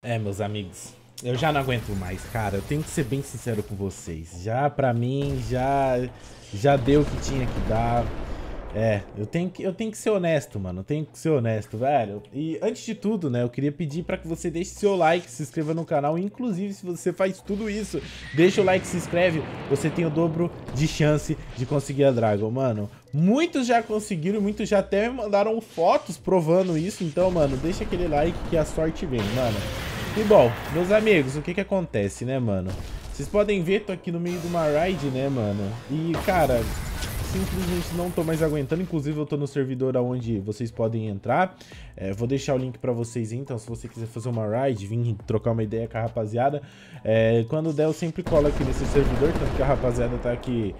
É, meus amigos, eu já não aguento mais, cara. Eu tenho que ser bem sincero com vocês. Já pra mim, já, já deu o que tinha que dar. É, eu tenho, que, eu tenho que ser honesto, mano. Eu tenho que ser honesto, velho. E antes de tudo, né, eu queria pedir pra que você deixe seu like, se inscreva no canal. Inclusive, se você faz tudo isso, deixa o like, se inscreve, você tem o dobro de chance de conseguir a Dragon, mano. Muitos já conseguiram, muitos já até me mandaram fotos provando isso. Então, mano, deixa aquele like que a sorte vem, mano. E bom, meus amigos, o que que acontece, né, mano? Vocês podem ver, tô aqui no meio de uma ride, né, mano? E, cara, simplesmente não tô mais aguentando. Inclusive, eu tô no servidor onde vocês podem entrar. É, vou deixar o link para vocês então, se você quiser fazer uma ride, vir trocar uma ideia com a rapaziada. É, quando der, eu sempre colo aqui nesse servidor, tanto que a rapaziada tá aqui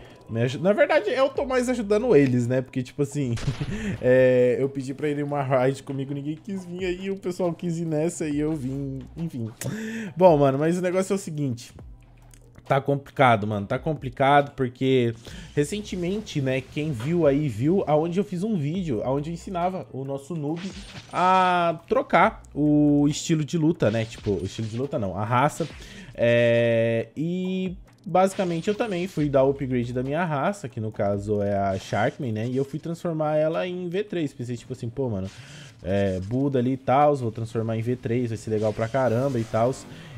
na verdade, eu tô mais ajudando eles, né? Porque, tipo assim, é, eu pedi pra ele uma ride comigo, ninguém quis vir, aí o pessoal quis ir nessa e eu vim, enfim. Bom, mano, mas o negócio é o seguinte... Tá complicado, mano. Tá complicado porque recentemente, né, quem viu aí viu aonde eu fiz um vídeo aonde eu ensinava o nosso noob a trocar o estilo de luta, né? Tipo, o estilo de luta não, a raça. É... e basicamente eu também fui dar o upgrade da minha raça, que no caso é a Sharkman, né? E eu fui transformar ela em V3. Pensei tipo assim, pô, mano, é, Buda ali e tal, vou transformar em V3, vai ser legal pra caramba e tal.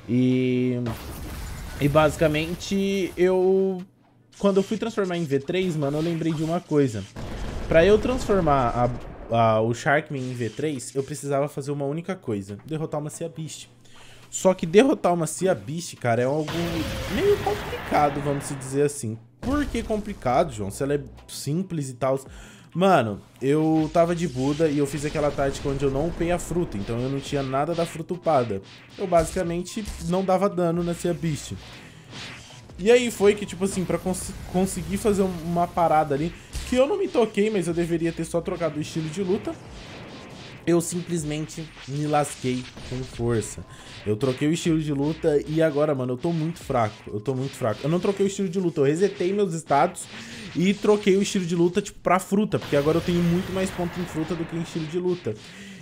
E e basicamente eu... Quando eu fui transformar em V3, mano, eu lembrei de uma coisa. Pra eu transformar a, a, o Sharkman em V3, eu precisava fazer uma única coisa. Derrotar uma Sea Beast. Só que derrotar uma Sea Beast, cara, é algo meio complicado, vamos dizer assim. Por que complicado, João? Se ela é simples e tal... Mano, eu tava de Buda e eu fiz aquela tática onde eu não upei a fruta, então eu não tinha nada da fruta upada. Eu basicamente não dava dano nessa beast. E aí foi que, tipo assim, pra cons conseguir fazer uma parada ali, que eu não me toquei, mas eu deveria ter só trocado o estilo de luta eu simplesmente me lasquei com força. Eu troquei o estilo de luta e agora, mano, eu tô muito fraco. Eu tô muito fraco. Eu não troquei o estilo de luta, eu resetei meus status e troquei o estilo de luta, tipo, pra fruta. Porque agora eu tenho muito mais ponto em fruta do que em estilo de luta.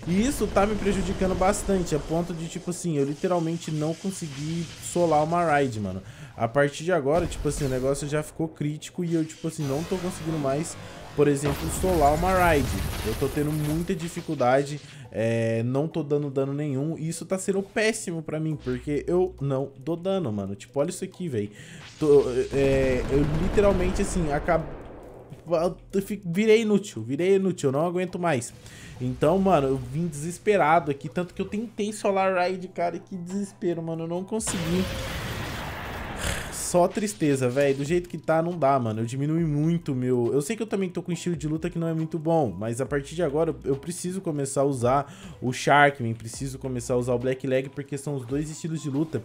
E isso tá me prejudicando bastante, a ponto de, tipo assim, eu literalmente não consegui solar uma raid, mano. A partir de agora, tipo assim, o negócio já ficou crítico e eu, tipo assim, não tô conseguindo mais, por exemplo, solar uma ride. Eu tô tendo muita dificuldade, é, não tô dando dano nenhum e isso tá sendo péssimo pra mim, porque eu não dou dano, mano. Tipo, olha isso aqui, velho. É, eu literalmente, assim, acabo virei inútil, virei inútil, eu não aguento mais. Então, mano, eu vim desesperado aqui, tanto que eu tentei solar ride, cara, que desespero, mano, eu não consegui só tristeza, velho. Do jeito que tá, não dá, mano. Eu diminui muito meu... Eu sei que eu também tô com estilo de luta que não é muito bom, mas a partir de agora eu preciso começar a usar o Sharkman, preciso começar a usar o Blackleg, porque são os dois estilos de luta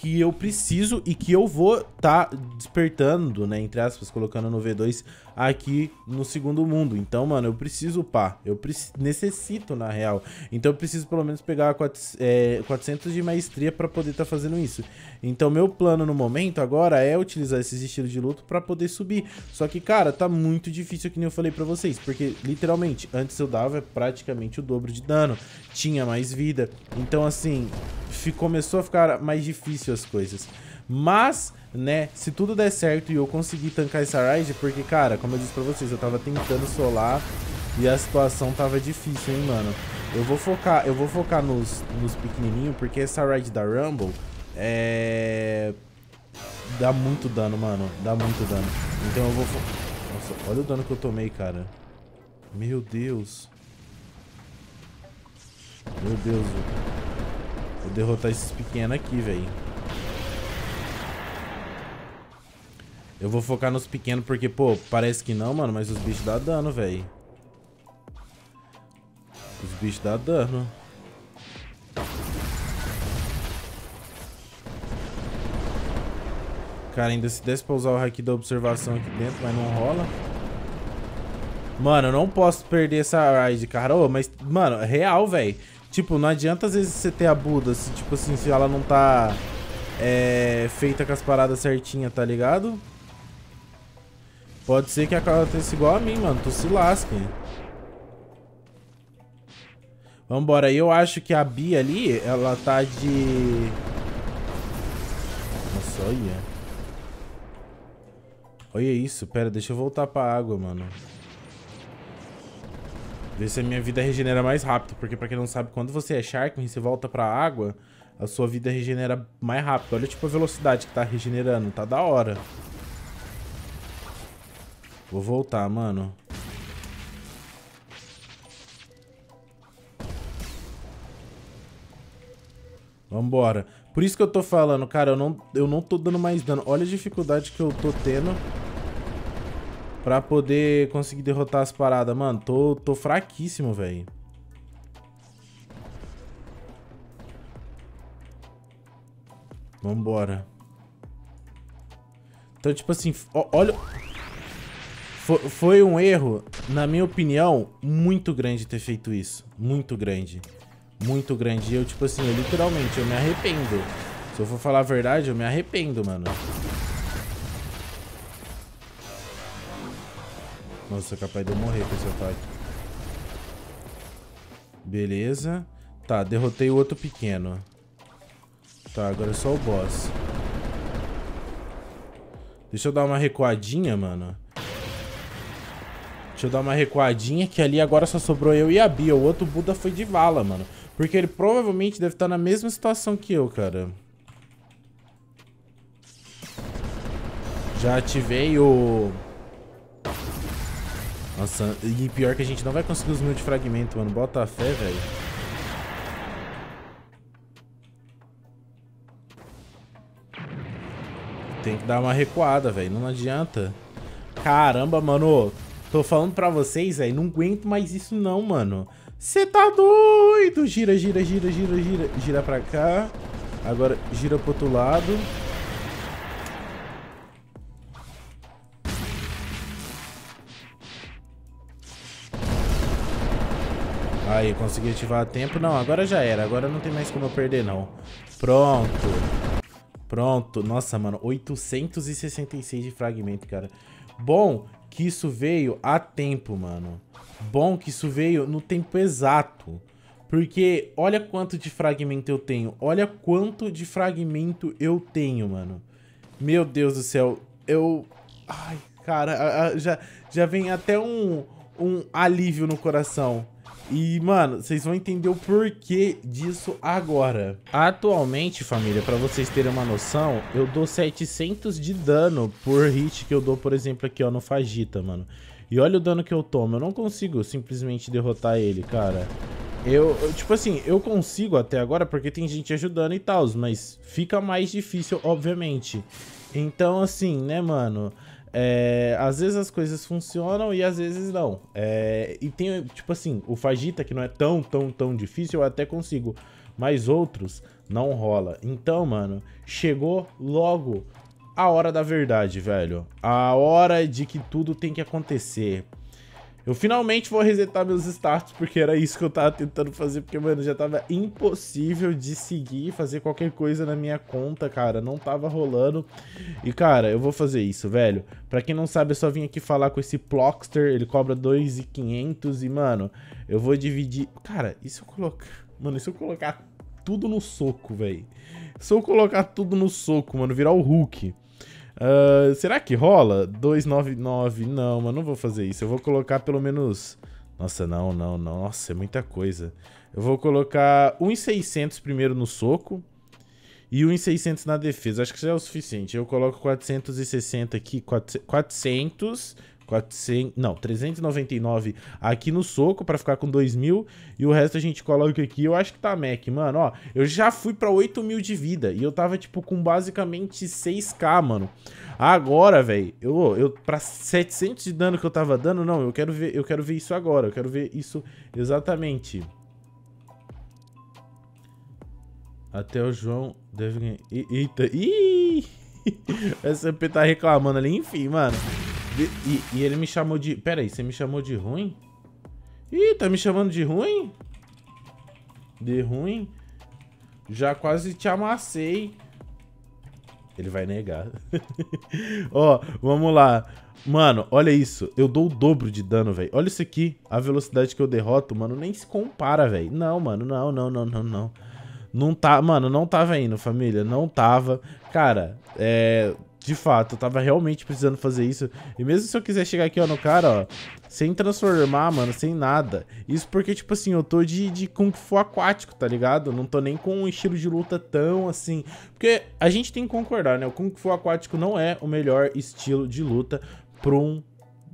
que eu preciso e que eu vou tá despertando, né, entre aspas, colocando no V2 aqui no segundo mundo. Então, mano, eu preciso pá, eu preciso, necessito na real. Então eu preciso pelo menos pegar é, 400 de maestria para poder estar tá fazendo isso. Então meu plano no momento agora é utilizar esses estilos de luto para poder subir. Só que, cara, tá muito difícil que nem eu falei para vocês, porque literalmente antes eu dava praticamente o dobro de dano, tinha mais vida. Então assim, começou a ficar mais difícil as coisas. Mas, né, se tudo der certo e eu conseguir tancar essa Ryze, porque, cara, como eu disse pra vocês, eu tava tentando solar e a situação tava difícil, hein, mano. Eu vou focar, eu vou focar nos, nos pequenininhos, porque essa Ryze da Rumble é... Dá muito dano, mano. Dá muito dano. Então eu vou... Fo... Nossa, olha o dano que eu tomei, cara. Meu Deus. Meu Deus, velho. Vou derrotar esses pequenos aqui, velho. Eu vou focar nos pequenos porque, pô, parece que não, mano, mas os bichos dão dano, velho. Os bichos dão dano. Cara, ainda se desse pra usar o hack da observação aqui dentro, mas não rola. Mano, eu não posso perder essa ride, cara. Ô, mas, mano, real, velho. Tipo, não adianta às vezes você ter a Buda, se, tipo assim, se ela não tá é, feita com as paradas certinhas, tá ligado? Pode ser que aconteça igual a mim, mano. Tu se lasque. Vambora. Eu acho que a Bia ali, ela tá de... Nossa, olha. Olha isso. Pera, deixa eu voltar pra água, mano se a minha vida regenera mais rápido, porque pra quem não sabe, quando você é Shark e você volta pra água, a sua vida regenera mais rápido. Olha tipo a velocidade que tá regenerando, tá da hora. Vou voltar, mano. Vambora. Por isso que eu tô falando, cara, eu não, eu não tô dando mais dano. Olha a dificuldade que eu tô tendo Pra poder conseguir derrotar as paradas. Mano, tô, tô fraquíssimo, velho. Vambora. Então, tipo assim, olha... Foi, foi um erro, na minha opinião, muito grande ter feito isso. Muito grande. Muito grande. E eu, tipo assim, eu, literalmente, eu me arrependo. Se eu for falar a verdade, eu me arrependo, mano. Nossa, capaz de eu morrer com esse ataque. Beleza. Tá, derrotei o outro pequeno. Tá, agora é só o boss. Deixa eu dar uma recuadinha, mano. Deixa eu dar uma recuadinha, que ali agora só sobrou eu e a Bia. O outro Buda foi de vala, mano. Porque ele provavelmente deve estar tá na mesma situação que eu, cara. Já ativei o... Nossa, e pior que a gente não vai conseguir os mil de fragmento, mano. Bota a fé, velho. Tem que dar uma recuada, velho. Não adianta. Caramba, mano. Tô falando pra vocês, velho. Não aguento mais isso não, mano. Você tá doido. Gira, gira, gira, gira, gira. Gira pra cá. Agora gira pro outro lado. Aí, consegui ativar a tempo. Não, agora já era. Agora não tem mais como eu perder, não. Pronto. Pronto. Nossa, mano. 866 de fragmento, cara. Bom que isso veio a tempo, mano. Bom que isso veio no tempo exato. Porque olha quanto de fragmento eu tenho. Olha quanto de fragmento eu tenho, mano. Meu Deus do céu. Eu... Ai, cara. Já, já vem até um, um alívio no coração. E, mano, vocês vão entender o porquê disso agora. Atualmente, família, pra vocês terem uma noção, eu dou 700 de dano por hit que eu dou, por exemplo, aqui, ó, no Fagita, mano. E olha o dano que eu tomo. Eu não consigo simplesmente derrotar ele, cara. Eu, eu, tipo assim, eu consigo até agora porque tem gente ajudando e tal, mas fica mais difícil, obviamente. Então, assim, né, mano... É, às vezes as coisas funcionam e às vezes não. É, e tem, tipo assim, o Fagita, que não é tão, tão, tão difícil, eu até consigo. Mas outros não rola. Então, mano, chegou logo a hora da verdade, velho. A hora de que tudo tem que acontecer. Eu finalmente vou resetar meus status, porque era isso que eu tava tentando fazer, porque, mano, já tava impossível de seguir, fazer qualquer coisa na minha conta, cara, não tava rolando. E, cara, eu vou fazer isso, velho. Pra quem não sabe, eu só vim aqui falar com esse Plockster, ele cobra 2,500 e, mano, eu vou dividir... Cara, e se eu colocar... Mano, e se eu colocar tudo no soco, velho? Se eu colocar tudo no soco, mano, virar o Hulk... Uh, será que rola? 299. Não, mas não vou fazer isso. Eu vou colocar pelo menos... Nossa, não, não, Nossa, é muita coisa. Eu vou colocar 1,600 primeiro no soco e 1,600 na defesa. Acho que já é o suficiente. Eu coloco 460 aqui, 400, 400, não, 399 aqui no soco para ficar com 2 mil. E o resto a gente coloca aqui. Eu acho que tá Mac, mano. Ó, eu já fui pra 8 mil de vida. E eu tava, tipo, com basicamente 6k, mano. Agora, velho, eu, eu pra 700 de dano que eu tava dando, não. Eu quero ver, eu quero ver isso agora. Eu quero ver isso exatamente. Até o João deve ganhar. Eita. Ih! SMP tá reclamando ali. Enfim, mano. E, e, ele me chamou de... Pera aí, você me chamou de ruim? Ih, tá me chamando de ruim? De ruim? Já quase te amassei. Ele vai negar. Ó, vamos lá. Mano, olha isso. Eu dou o dobro de dano, velho. Olha isso aqui. A velocidade que eu derroto, mano, nem se compara, velho. Não, mano, não, não, não, não, não. Não tá... Mano, não tava indo, família. Não tava. Cara, é... De fato, eu tava realmente precisando fazer isso. E mesmo se eu quiser chegar aqui, ó, no cara, ó, sem transformar, mano, sem nada. Isso porque, tipo assim, eu tô de, de Kung Fu aquático, tá ligado? Não tô nem com um estilo de luta tão, assim... Porque a gente tem que concordar, né? O Kung Fu aquático não é o melhor estilo de luta pra um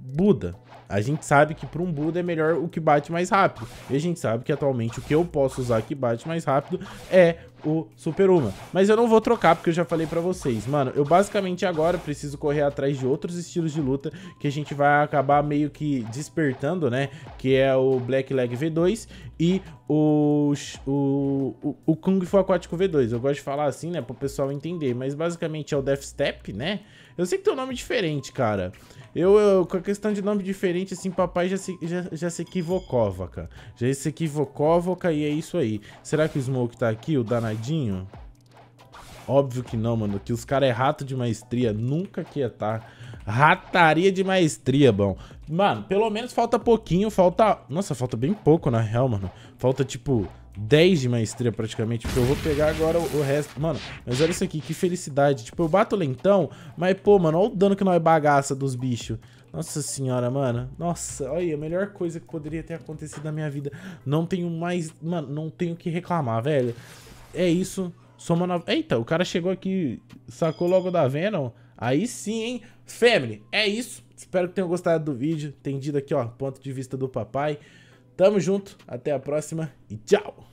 Buda. A gente sabe que para um Buda é melhor o que bate mais rápido. E a gente sabe que atualmente o que eu posso usar que bate mais rápido é o Super Uma. Mas eu não vou trocar, porque eu já falei pra vocês. Mano, eu basicamente agora preciso correr atrás de outros estilos de luta que a gente vai acabar meio que despertando, né? Que é o Black Leg V2 e o, o, o Kung Fu Aquático V2. Eu gosto de falar assim, né? Pro pessoal entender. Mas basicamente é o Death Step, né? Eu sei que tem um nome diferente, cara. Eu, eu, com a questão de nome diferente, assim, papai já se, já, já se equivocova, cara. Já se equivocova e é isso aí. Será que o Smoke tá aqui, o danadinho? Óbvio que não, mano. Que os caras é rato de maestria. Nunca que ia tá. Rataria de maestria, bom. Mano, pelo menos falta pouquinho. Falta... Nossa, falta bem pouco, na real, mano. Falta, tipo... 10 de maestria praticamente, porque eu vou pegar agora o, resto. Mano, mas olha isso aqui, que felicidade. Tipo, eu bato lentão, mas pô, mano, olha o dano que nós é bagaça dos bichos. Nossa senhora, mano. Nossa, olha, a melhor coisa que poderia ter acontecido na minha vida. Não tenho mais... Mano, não tenho o que reclamar, velho. É isso. Soma nova... Eita, o cara chegou aqui, sacou logo da Venom. Aí sim, hein? Family, é isso. Espero que tenham gostado do vídeo. Entendido aqui, ó, ponto de vista do papai. Tamo junto, até a próxima e tchau!